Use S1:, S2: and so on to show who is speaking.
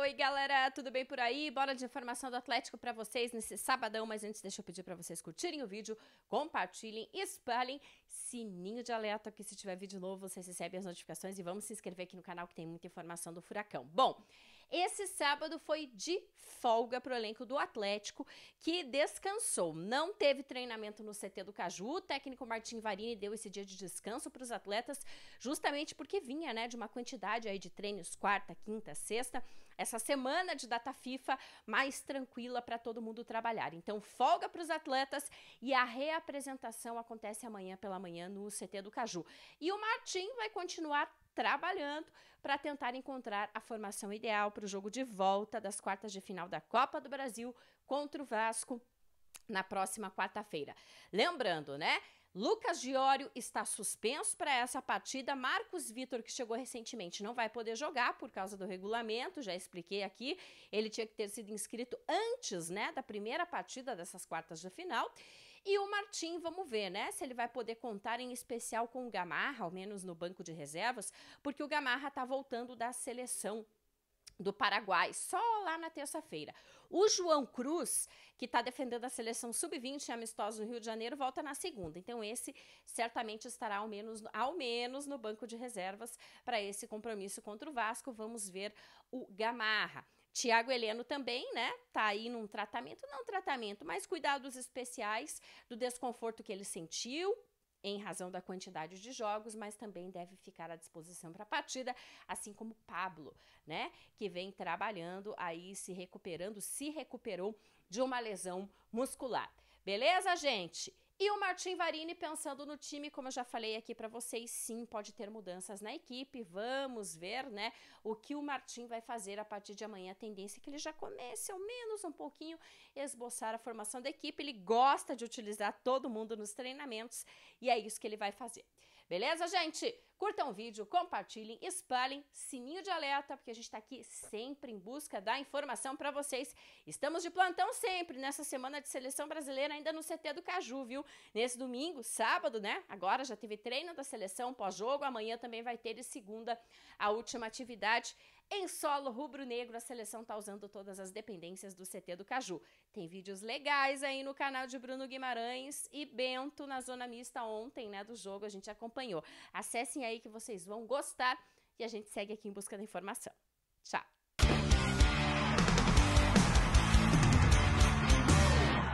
S1: Oi, galera, tudo bem por aí? Bora de informação do Atlético para vocês nesse sabadão, mas antes deixa eu pedir para vocês curtirem o vídeo, compartilhem, espalhem, sininho de alerta que se tiver vídeo novo vocês recebem as notificações e vamos se inscrever aqui no canal que tem muita informação do Furacão. Bom, esse sábado foi de folga para o elenco do Atlético, que descansou. Não teve treinamento no CT do Caju. O técnico Martim Varini deu esse dia de descanso para os atletas, justamente porque vinha né, de uma quantidade aí de treinos quarta, quinta, sexta. Essa semana de data FIFA mais tranquila para todo mundo trabalhar. Então, folga para os atletas e a reapresentação acontece amanhã pela manhã no CT do Caju. E o Martim vai continuar trabalhando para tentar encontrar a formação ideal para o jogo de volta das quartas de final da Copa do Brasil contra o Vasco na próxima quarta-feira. Lembrando, né? Lucas Diório está suspenso para essa partida. Marcos Vitor, que chegou recentemente, não vai poder jogar por causa do regulamento, já expliquei aqui. Ele tinha que ter sido inscrito antes, né, da primeira partida dessas quartas de final. E o Martim, vamos ver, né? Se ele vai poder contar em especial com o Gamarra, ao menos no banco de reservas, porque o Gamarra está voltando da seleção do Paraguai, só lá na terça-feira. O João Cruz, que está defendendo a seleção sub-20 amistosa no Rio de Janeiro, volta na segunda. Então, esse certamente estará ao menos, ao menos no banco de reservas para esse compromisso contra o Vasco. Vamos ver o Gamarra. Tiago Heleno também, né? Tá aí num tratamento, não tratamento, mas cuidados especiais do desconforto que ele sentiu, em razão da quantidade de jogos, mas também deve ficar à disposição para a partida, assim como Pablo, né, que vem trabalhando aí, se recuperando, se recuperou de uma lesão muscular. Beleza, gente? E o Martin Varini pensando no time, como eu já falei aqui para vocês, sim, pode ter mudanças na equipe. Vamos ver, né, o que o Martin vai fazer a partir de amanhã. A tendência é que ele já comece ao menos um pouquinho esboçar a formação da equipe. Ele gosta de utilizar todo mundo nos treinamentos e é isso que ele vai fazer. Beleza, gente? Curtam o vídeo, compartilhem, espalhem, sininho de alerta, porque a gente está aqui sempre em busca da informação para vocês. Estamos de plantão sempre nessa semana de seleção brasileira, ainda no CT do Caju, viu? Nesse domingo, sábado, né? Agora já teve treino da seleção pós-jogo, amanhã também vai ter de segunda a última atividade. Em solo rubro-negro, a seleção tá usando todas as dependências do CT do Caju. Tem vídeos legais aí no canal de Bruno Guimarães e Bento na zona mista ontem, né, do jogo, a gente acompanhou. Acessem aí que vocês vão gostar e a gente segue aqui em busca da informação. Tchau.